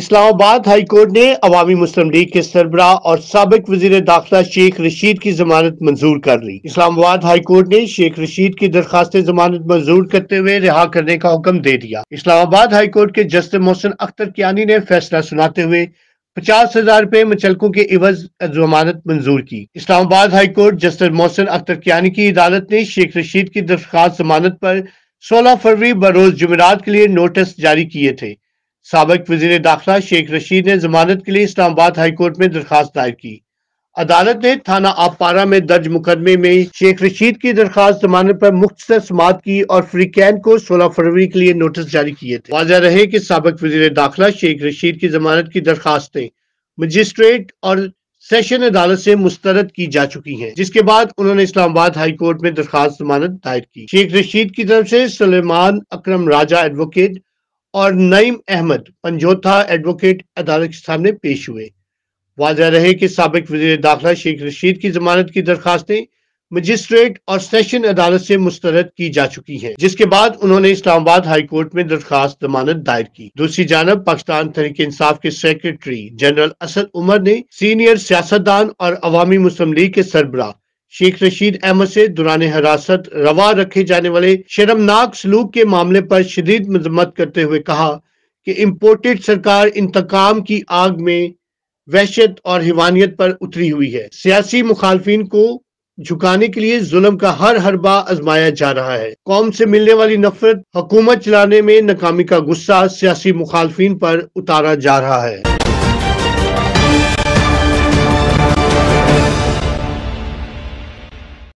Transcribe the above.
Islamabad high court ने अवामी मुस्लिम league के सरबरा और सबक वजीर दाखिला शेख रशीद की जमानत मंजूर कर ली इस्लामाबाद हाईकोर्ट ने शेख रशीद की दरखास्त जमानत मंजूर करते हुए रिहा करने का हुक्म दे दिया इस्लामाबाद हाईकोर्ट के जस्टिस मोहसिन अख्तर कियानी ने फैसला सुनाते हुए पचास हजार रुपए मचलकों के इवज जमानत मंजूर की इस्लामाबाद हाईकोर्ट जस्टिस मोहसिन अख्तर कियानी की अदालत ने शेख रशीद की दरखास्त जमानत पर सोलह फरवरी बरोज जुमेरात के लिए नोटिस जारी किए थे सबक वजीर दाखिला शेख रशीद ने जमानत के लिए इस्लामाबाद हाईकोर्ट में दरखास्त दायर की अदालत ने थाना आबपारा में दर्ज मुकदमे में शेख रशीद की दरखास्त जमानत पर मुख्तर समात की और फ्रीकैन को 16 फरवरी के लिए नोटिस जारी किए थे वाजह रहे कि सबक वजी दाखिला शेख रशीद की जमानत की दरखास्तें मजिस्ट्रेट और सेशन अदालत से मुस्तरद की जा चुकी हैं, जिसके बाद उन्होंने इस्लामाबाद हाई कोर्ट में दरखास्त जमानत दायर की शेख रशीद की तरफ से सलेमान अक्रम राजा एडवोकेट और नईम अहमद पंजोथा एडवोकेट अदालत के सामने पेश हुए वाजह रहे कि सबक वजीर दाखिला शेख रशीद की जमानत की दरखास्तें मजिस्ट्रेट और सेशन अदालत से मुस्तरद की जा चुकी हैं, जिसके बाद उन्होंने इस्लामाबाद हाई कोर्ट में दरखास्त जमानत दायर की दूसरी जानब पाकिस्तान तहरीक इंसाफ के सेक्रेटरी जनरल असद उमर ने सीनियर सियासतदान और अवामी मुस्लिम लीग के सरबराह शेख रशीद अहमद से दुरान हिरासत रवा रखे जाने वाले शर्मनाक सलूक के मामले पर शदीद मजम्मत करते हुए कहा कि इम्पोर्टेड सरकार इंतकाम की आग में वहशत और हिवानियत पर उतरी हुई है सियासी मुखालफिन को झुकाने के लिए जुल्म का हर हरबा आजमाया जा रहा है कौम से मिलने वाली नफरत हुकूमत चलाने में नाकामी का गुस्सा सियासी मुखालफिन पर उतारा जा रहा है